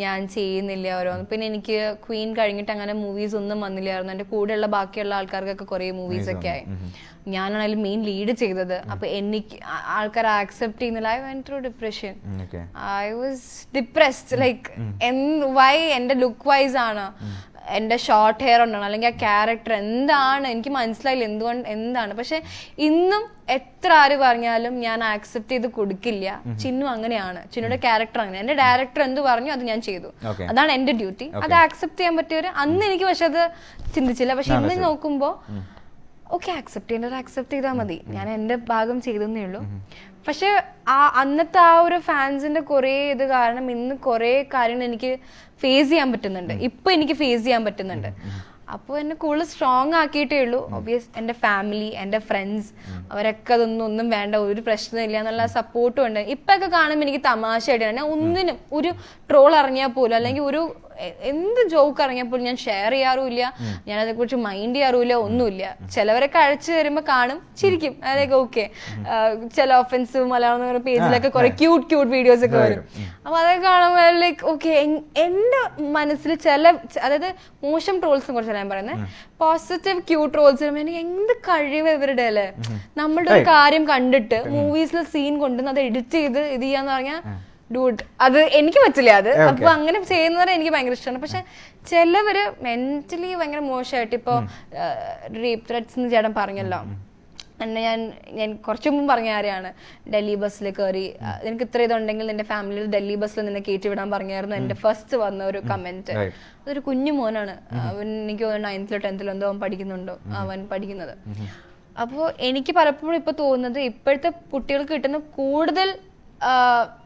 ഞാൻ ചെയ്യുന്നില്ല ഓരോന്ന് പിന്നെ എനിക്ക് ക്വീൻ കഴിഞ്ഞിട്ട് അങ്ങനെ മൂവീസ് ഒന്നും വന്നില്ലായിരുന്നു എന്റെ കൂടെയുള്ള ബാക്കിയുള്ള ആൾക്കാർക്കൊക്കെ കുറേ മൂവീസ് ഒക്കെ ആയി ഞാനാണെങ്കിലും മെയിൻ ലീഡ് ചെയ്തത് അപ്പൊ എനിക്ക് ആൾക്കാർ ആക്സെപ്റ്റ് ചെയ്യുന്നില്ല I went through depression I was depressed like why എന്റെ ലുക്ക് വൈസ് ആണ് എൻ്റെ ഷോർട്ട് ഹെയർ കൊണ്ടാണ് അല്ലെങ്കിൽ ആ ക്യാരക്ടർ എന്താണ് എനിക്ക് മനസ്സിലായില്ല എന്തുകൊണ്ട് എന്താണ് പക്ഷെ ഇന്നും എത്ര ആര് പറഞ്ഞാലും ഞാൻ ആക്സെപ്റ്റ് ചെയ്ത് കൊടുക്കില്ല ചിന്നു അങ്ങനെയാണ് ചിന്നുടെ ക്യാരക്ടർ അങ്ങനെ എന്റെ ഡയറക്ടർ എന്ത് പറഞ്ഞു അത് ഞാൻ ചെയ്തു അതാണ് എന്റെ ഡ്യൂട്ടി അത് ആക്സെപ്റ്റ് ചെയ്യാൻ പറ്റിയവര് അന്ന് എനിക്ക് പക്ഷെ അത് ചിന്തിച്ചില്ല പക്ഷെ ഇന്ന് നോക്കുമ്പോൾ ഓക്കെ ആക്സെപ്റ്റ് ചെയ്യേണ്ടത് ആക്സെപ്റ്റ് ചെയ്താൽ മതി ഞാൻ എൻ്റെ ഭാഗം ചെയ്തെന്നേ ഉള്ളൂ പക്ഷെ ആ അന്നത്തെ ആ ഒരു ഫാൻസിന്റെ കുറേ ഇത് കാരണം ഇന്ന് കുറേ കാര്യങ്ങൾ എനിക്ക് ഫേസ് ചെയ്യാൻ പറ്റുന്നുണ്ട് ഇപ്പൊ എനിക്ക് ഫേസ് ചെയ്യാൻ പറ്റുന്നുണ്ട് അപ്പോൾ എന്നെ കൂടുതൽ സ്ട്രോങ് ആക്കിയിട്ടേ ഉള്ളൂ ഒബിയസ് എൻ്റെ ഫാമിലി എൻ്റെ ഫ്രണ്ട്സ് അവരൊക്കെ അതൊന്നും ഒന്നും വേണ്ട ഒരു പ്രശ്നമില്ല എന്നുള്ള സപ്പോർട്ടും ഉണ്ട് ഇപ്പൊക്കെ കാണുമ്പോൾ എനിക്ക് തമാശ ആയിട്ടാണ് ഒന്നിനും ഒരു ട്രോൾ അറിഞ്ഞാൽ പോലും അല്ലെങ്കിൽ ഒരു എന്ത് ജോക്ക് ഇറങ്ങിയപ്പോൾ ഞാൻ ഷെയർ ചെയ്യാറുമില്ല ഞാൻ അതേക്കുറിച്ച് മൈൻഡ് ചെയ്യാറില്ല ഒന്നുമില്ല ചിലവരൊക്കെ അഴിച്ചു തരുമ്പോൾ കാണും ചിരിക്കും അതൊക്കെ ഓക്കെ ചില ഒഫൻസ് മലയാളം പേജിലൊക്കെ കുറെ ക്യൂട്ട് ക്യൂട്ട് വീഡിയോസ് ഒക്കെ വരും അപ്പൊ അതൊക്കെ കാണുമ്പോൾ ലൈക്ക് ഓക്കെ എന്റെ മനസ്സിൽ ചില അതായത് മോശം ട്രോൾസ് കുറച്ച് ഞാൻ പറയുന്നത് പോസിറ്റീവ് ക്യൂട്ട് ട്രോൾസ് എനിക്ക് എന്ത് കഴിവ് ഇവരുടെ അല്ലേ നമ്മളുടെ ഒരു കാര്യം കണ്ടിട്ട് മൂവീസിലെ സീൻ കൊണ്ടുവന്ന് അത് എഡിറ്റ് ചെയ്ത് ഇത് ചെയ്യാന്ന് പറഞ്ഞാൽ അത് എനിക്ക് പറ്റില്ല അത് അപ്പൊ അങ്ങനെ ചെയ്യുന്നവരെ എനിക്ക് ഭയങ്കര ഇഷ്ടമാണ് പക്ഷെ ചിലവര് മെന്റലി ഭയങ്കര മോശമായിട്ട് ഇപ്പോ റീപ് ത്രെഡ്സ് എന്ന് ചേട്ടൻ പറഞ്ഞല്ലോ എന്നെ ഞാൻ ഞാൻ കുറച്ചു മുമ്പ് പറഞ്ഞ ആരെയാണ് ഡൽഹി ബസ്സിൽ കയറി നിനക്ക് ഇത്ര ഇതുണ്ടെങ്കിൽ നിന്റെ ഫാമിലിയിൽ ഡൽഹി ബസ്സിൽ നിന്നെ കയറ്റി വിടാൻ പറഞ്ഞായിരുന്നു എന്റെ ഫസ്റ്റ് വന്ന ഒരു കമന്റ് അതൊരു കുഞ്ഞു മോനാണ് അവൻ എനിക്ക് നയൻത്തിലോ ടെൻത്തിലോ എന്തോ അവൻ പഠിക്കുന്നുണ്ടോ അവൻ പഠിക്കുന്നത് അപ്പോൾ എനിക്ക് പലപ്പോഴും ഇപ്പൊ തോന്നുന്നത് ഇപ്പോഴത്തെ കുട്ടികൾക്ക് കിട്ടുന്ന കൂടുതൽ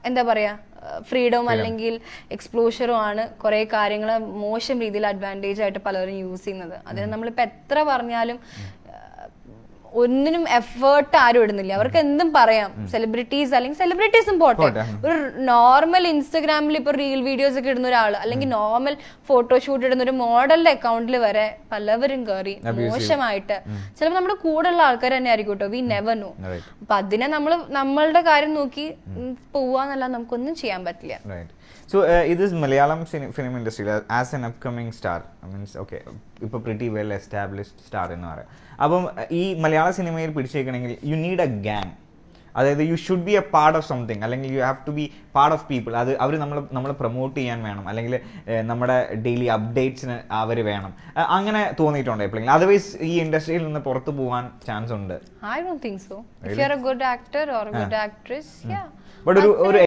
എന്താ പറയാ ഫ്രീഡം അല്ലെങ്കിൽ എക്സ്പ്ലോഷറും ആണ് കുറെ കാര്യങ്ങൾ മോശം രീതിയിൽ അഡ്വാൻറ്റേജ് ആയിട്ട് പലരും യൂസ് ചെയ്യുന്നത് അതിന് നമ്മളിപ്പോൾ എത്ര പറഞ്ഞാലും ഒന്നിനും എഫേർട്ട് ആരും ഇടുന്നില്ല അവർക്ക് എന്തും പറയാം സെലിബ്രിറ്റീസ് അല്ലെങ്കിൽ സെലിബ്രിറ്റീസും പോട്ടെ ഒരു നോർമൽ ഇൻസ്റ്റഗ്രാമിൽ ഇപ്പൊ റീൽ വീഡിയോസ് ഒക്കെ ഇടുന്ന ഒരാൾ അല്ലെങ്കിൽ നോർമൽ ഫോട്ടോഷൂട്ട് ഇടുന്ന ഒരു മോഡലിന്റെ അക്കൗണ്ടിൽ വരെ പലവരും കയറി മോശമായിട്ട് ചിലപ്പോൾ നമ്മുടെ കൂടെ ഉള്ള ആൾക്കാർ തന്നെ ആയിരിക്കും കേട്ടോ വി നെവർ നോ അപ്പൊ അതിനെ നമ്മൾ നമ്മളുടെ കാര്യം നോക്കി പോവാന്നല്ല നമുക്കൊന്നും ചെയ്യാൻ പറ്റില്ല സോ ഇത് uh, it is Malayalam film industry as an upcoming star. I mean, ഇപ്പോൾ പ്രിറ്റി വെൽ എസ്റ്റാബ്ലിഷ്ഡ് സ്റ്റാർ എന്ന് പറയാം അപ്പം uh, ഈ മലയാള സിനിമയിൽ പിടിച്ചേക്കണമെങ്കിൽ യു നീഡ് എ ഗാങ് അതായത് you should be a part of something അല്ലെങ്കിൽ you have to be part of people അത് അവർ നമ്മൾ നമ്മൾ പ്രൊമോട്ട് ചെയ്യാൻ വേണം അല്ലെങ്കിൽ uh, നമ്മുടെ ഡെയിലി അപ്ഡേറ്റ്സിന് അവർ വേണം അങ്ങനെ തോന്നിയിട്ടുണ്ട് എപ്പോഴെങ്കിലും അതർവൈസ് ഈ ഇൻഡസ്ട്രിയിൽ നിന്ന് പുറത്തു പോകാൻ ചാൻസ് ഉണ്ട് ഒരു